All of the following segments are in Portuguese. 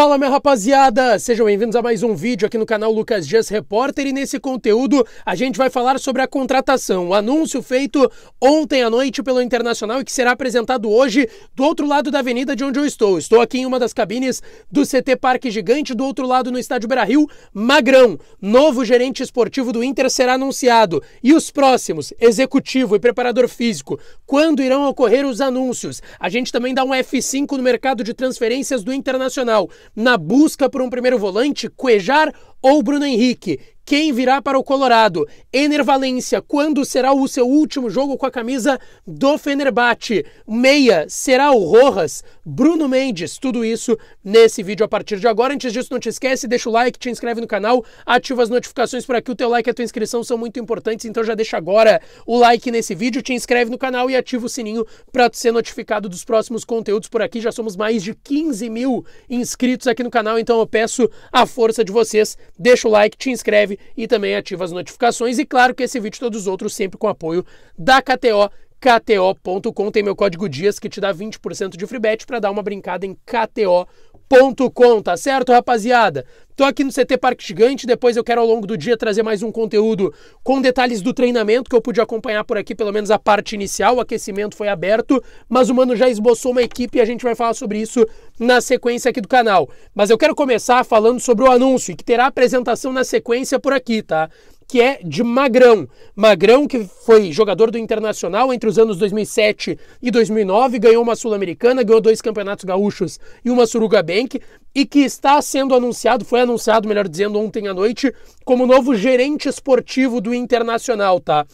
Fala minha rapaziada, sejam bem-vindos a mais um vídeo aqui no canal Lucas Dias Repórter e nesse conteúdo a gente vai falar sobre a contratação, o anúncio feito ontem à noite pelo Internacional e que será apresentado hoje do outro lado da avenida de onde eu estou. Estou aqui em uma das cabines do CT Parque Gigante, do outro lado no estádio Beira-Rio, Magrão, novo gerente esportivo do Inter será anunciado e os próximos, executivo e preparador físico, quando irão ocorrer os anúncios? A gente também dá um F5 no mercado de transferências do Internacional na busca por um primeiro volante, Cuejar ou Bruno Henrique, quem virá para o Colorado. Ener Valência, quando será o seu último jogo com a camisa do Fenerbahçe? Meia, será o Rojas? Bruno Mendes, tudo isso nesse vídeo a partir de agora. Antes disso, não te esquece, deixa o like, te inscreve no canal, ativa as notificações por aqui, o teu like e a tua inscrição são muito importantes, então já deixa agora o like nesse vídeo, te inscreve no canal e ativa o sininho para ser notificado dos próximos conteúdos por aqui. Já somos mais de 15 mil inscritos aqui no canal, então eu peço a força de vocês. Deixa o like, te inscreve e também ativa as notificações. E claro que esse vídeo e todos os outros sempre com apoio da KTO. KTO.com tem meu código DIAS que te dá 20% de free bet para dar uma brincada em KTO.com ponto com tá certo, rapaziada? Tô aqui no CT Parque Gigante, depois eu quero ao longo do dia trazer mais um conteúdo com detalhes do treinamento que eu pude acompanhar por aqui, pelo menos a parte inicial, o aquecimento foi aberto, mas o Mano já esboçou uma equipe e a gente vai falar sobre isso na sequência aqui do canal. Mas eu quero começar falando sobre o anúncio, que terá apresentação na sequência por aqui, tá? que é de Magrão. Magrão, que foi jogador do Internacional entre os anos 2007 e 2009, ganhou uma Sul-Americana, ganhou dois campeonatos gaúchos e uma Suruga Bank, e que está sendo anunciado, foi anunciado, melhor dizendo, ontem à noite, como novo gerente esportivo do Internacional, tá?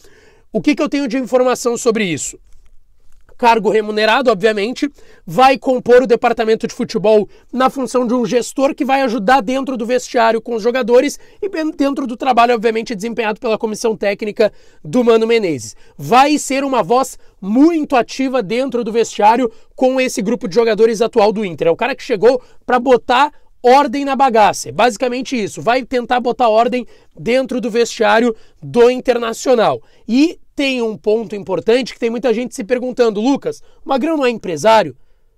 O que, que eu tenho de informação sobre isso? cargo remunerado, obviamente, vai compor o departamento de futebol na função de um gestor que vai ajudar dentro do vestiário com os jogadores e dentro do trabalho, obviamente, desempenhado pela comissão técnica do Mano Menezes. Vai ser uma voz muito ativa dentro do vestiário com esse grupo de jogadores atual do Inter. É o cara que chegou para botar ordem na bagaça. É basicamente isso. Vai tentar botar ordem dentro do vestiário do Internacional. E tem um ponto importante que tem muita gente se perguntando: Lucas, o Magrão não é empresário?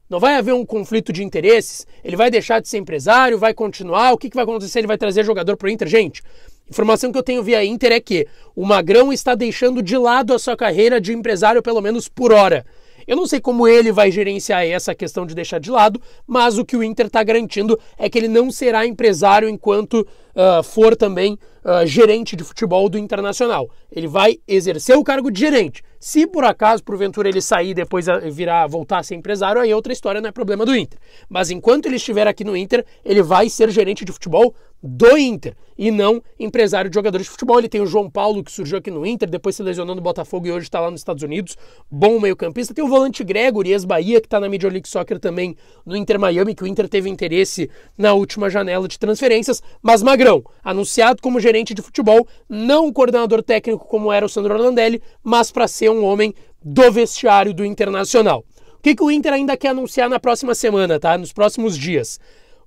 Não vai haver um conflito de interesses? Ele vai deixar de ser empresário? Vai continuar? O que, que vai acontecer? Ele vai trazer jogador para o Inter? Gente, informação que eu tenho via Inter é que o Magrão está deixando de lado a sua carreira de empresário, pelo menos por hora. Eu não sei como ele vai gerenciar essa questão de deixar de lado, mas o que o Inter está garantindo é que ele não será empresário enquanto ah, for também uh, gerente de futebol do Internacional. Ele vai exercer o cargo de gerente. Se por acaso, porventura, ele sair depois ah, virar, voltar a ser empresário, aí é outra história não é problema do Inter. Mas enquanto ele estiver aqui no Inter, ele vai ser gerente de futebol do Inter e não empresário de jogadores de futebol. Ele tem o João Paulo, que surgiu aqui no Inter, depois se lesionou no Botafogo e hoje está lá nos Estados Unidos. Bom meio-campista. Tem o volante Gregory, ex-Bahia, que está na Major League Soccer também no Inter Miami, que o Inter teve interesse na última janela de transferências. Mas Magrão, anunciado como gerente de futebol, não coordenador técnico como era o Sandro Orlandelli, mas para ser um homem do vestiário do Internacional. O que, que o Inter ainda quer anunciar na próxima semana, tá? Nos próximos dias?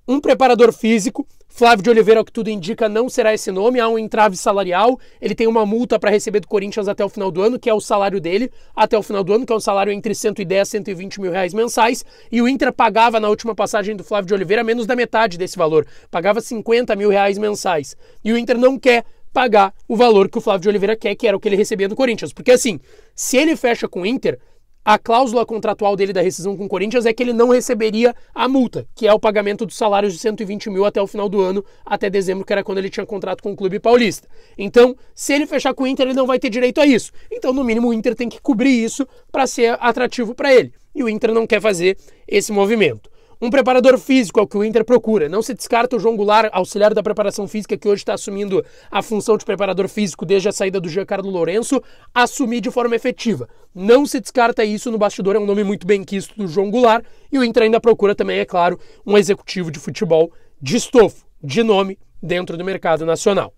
Um preparador físico, Flávio de Oliveira, ao que tudo indica, não será esse nome. Há um entrave salarial. Ele tem uma multa para receber do Corinthians até o final do ano, que é o salário dele, até o final do ano, que é um salário entre 110 e 120 mil reais mensais. E o Inter pagava na última passagem do Flávio de Oliveira menos da metade desse valor. Pagava 50 mil reais mensais. E o Inter não quer pagar o valor que o Flávio de Oliveira quer, que era o que ele recebia do Corinthians. Porque assim, se ele fecha com o Inter, a cláusula contratual dele da rescisão com o Corinthians é que ele não receberia a multa, que é o pagamento dos salários de 120 mil até o final do ano, até dezembro, que era quando ele tinha contrato com o clube paulista. Então, se ele fechar com o Inter, ele não vai ter direito a isso. Então, no mínimo, o Inter tem que cobrir isso para ser atrativo para ele. E o Inter não quer fazer esse movimento. Um preparador físico é o que o Inter procura. Não se descarta o João Goulart, auxiliar da preparação física, que hoje está assumindo a função de preparador físico desde a saída do Giancarlo Lourenço, assumir de forma efetiva. Não se descarta isso no bastidor, é um nome muito bem quisto do João Goulart. E o Inter ainda procura também, é claro, um executivo de futebol de estofo, de nome, dentro do mercado nacional.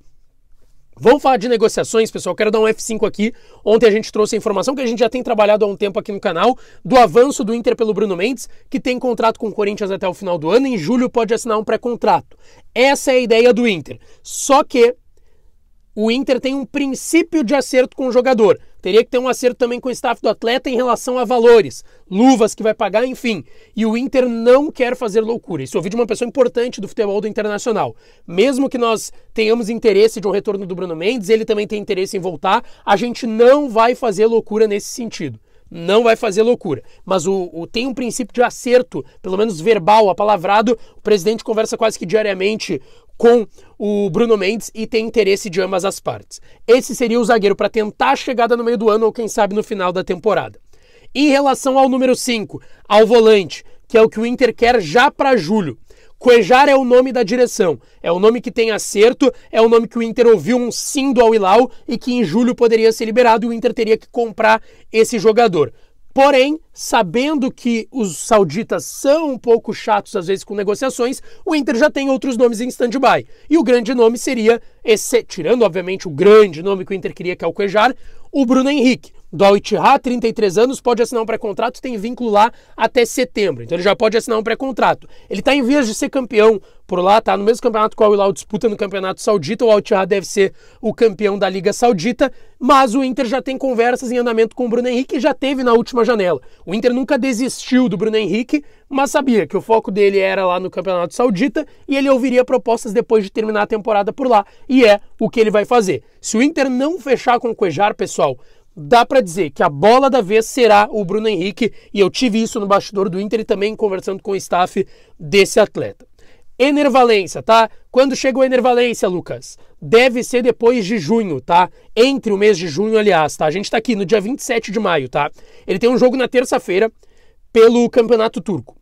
Vamos falar de negociações, pessoal. Quero dar um F5 aqui. Ontem a gente trouxe a informação que a gente já tem trabalhado há um tempo aqui no canal do avanço do Inter pelo Bruno Mendes, que tem contrato com o Corinthians até o final do ano. Em julho pode assinar um pré-contrato. Essa é a ideia do Inter. Só que o Inter tem um princípio de acerto com o jogador. Teria que ter um acerto também com o staff do atleta em relação a valores, luvas que vai pagar, enfim. E o Inter não quer fazer loucura. Isso eu ouvi de uma pessoa importante do futebol do Internacional. Mesmo que nós tenhamos interesse de um retorno do Bruno Mendes, ele também tem interesse em voltar, a gente não vai fazer loucura nesse sentido não vai fazer loucura. Mas o, o, tem um princípio de acerto, pelo menos verbal, apalavrado. O presidente conversa quase que diariamente com o Bruno Mendes e tem interesse de ambas as partes. Esse seria o zagueiro para tentar a chegada no meio do ano ou quem sabe no final da temporada. Em relação ao número 5, ao volante, que é o que o Inter quer já para julho. Cuejar é o nome da direção, é o nome que tem acerto, é o nome que o Inter ouviu um sim do Al Hilal e que em julho poderia ser liberado e o Inter teria que comprar esse jogador. Porém, sabendo que os sauditas são um pouco chatos às vezes com negociações, o Inter já tem outros nomes em stand-by. E o grande nome seria, esse, tirando obviamente o grande nome que o Inter queria que é o Cuejar, o Bruno Henrique. Deutsche Ha 33 anos, pode assinar um pré-contrato, tem vínculo lá até setembro. Então ele já pode assinar um pré-contrato. Ele está em vias de ser campeão por lá, tá? No mesmo campeonato com o Hilal disputa no Campeonato Saudita, o Al deve ser o campeão da Liga Saudita, mas o Inter já tem conversas em andamento com o Bruno Henrique e já teve na última janela. O Inter nunca desistiu do Bruno Henrique, mas sabia que o foco dele era lá no Campeonato Saudita e ele ouviria propostas depois de terminar a temporada por lá, e é o que ele vai fazer. Se o Inter não fechar com o Cuejar, pessoal, dá para dizer que a bola da vez será o Bruno Henrique, e eu tive isso no bastidor do Inter e também conversando com o staff desse atleta. Enervalência, tá? Quando chega o Enervalência, Lucas? Deve ser depois de junho, tá? Entre o mês de junho, aliás, tá? A gente tá aqui no dia 27 de maio, tá? Ele tem um jogo na terça-feira pelo Campeonato Turco.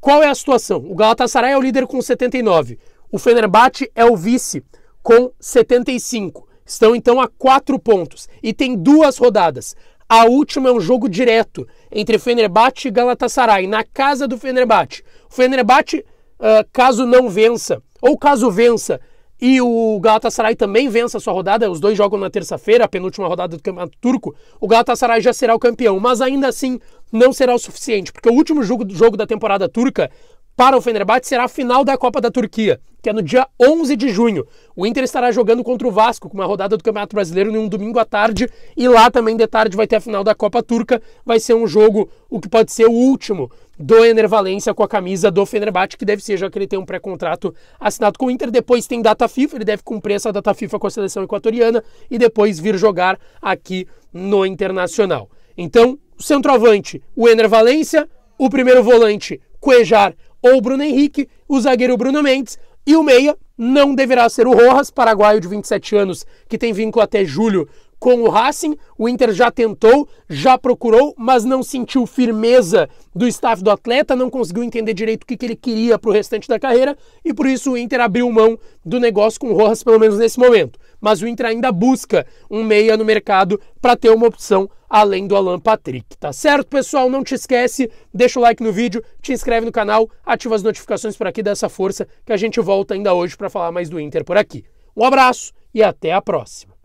Qual é a situação? O Galatasaray é o líder com 79. O Fenerbahçe é o vice com 75. Estão então a quatro pontos e tem duas rodadas. A última é um jogo direto entre Fenerbahçe e Galatasaray, na casa do Fenerbahçe. O Fenerbahçe, uh, caso não vença, ou caso vença, e o Galatasaray também vença a sua rodada, os dois jogam na terça-feira, a penúltima rodada do Campeonato Turco, o Galatasaray já será o campeão, mas ainda assim não será o suficiente, porque o último jogo, jogo da temporada turca para o Fenerbahçe será a final da Copa da Turquia, que é no dia 11 de junho. O Inter estará jogando contra o Vasco, com uma rodada do Campeonato Brasileiro num domingo à tarde, e lá também de tarde vai ter a final da Copa Turca. Vai ser um jogo, o que pode ser o último do Enervalência com a camisa do Fenerbahçe, que deve ser, já que ele tem um pré-contrato assinado com o Inter. Depois tem data FIFA, ele deve cumprir essa data FIFA com a seleção equatoriana e depois vir jogar aqui no Internacional. Então, centroavante, o Enervalência, o primeiro volante, Cuejar ou o Bruno Henrique, o zagueiro Bruno Mendes e o meia não deverá ser o Rojas, paraguaio de 27 anos, que tem vínculo até julho com o Racing. O Inter já tentou, já procurou, mas não sentiu firmeza do staff do atleta, não conseguiu entender direito o que, que ele queria para o restante da carreira e por isso o Inter abriu mão do negócio com o Rojas, pelo menos nesse momento mas o Inter ainda busca um meia no mercado para ter uma opção além do Alan Patrick, tá certo, pessoal? Não te esquece, deixa o like no vídeo, te inscreve no canal, ativa as notificações por aqui dessa força que a gente volta ainda hoje para falar mais do Inter por aqui. Um abraço e até a próxima.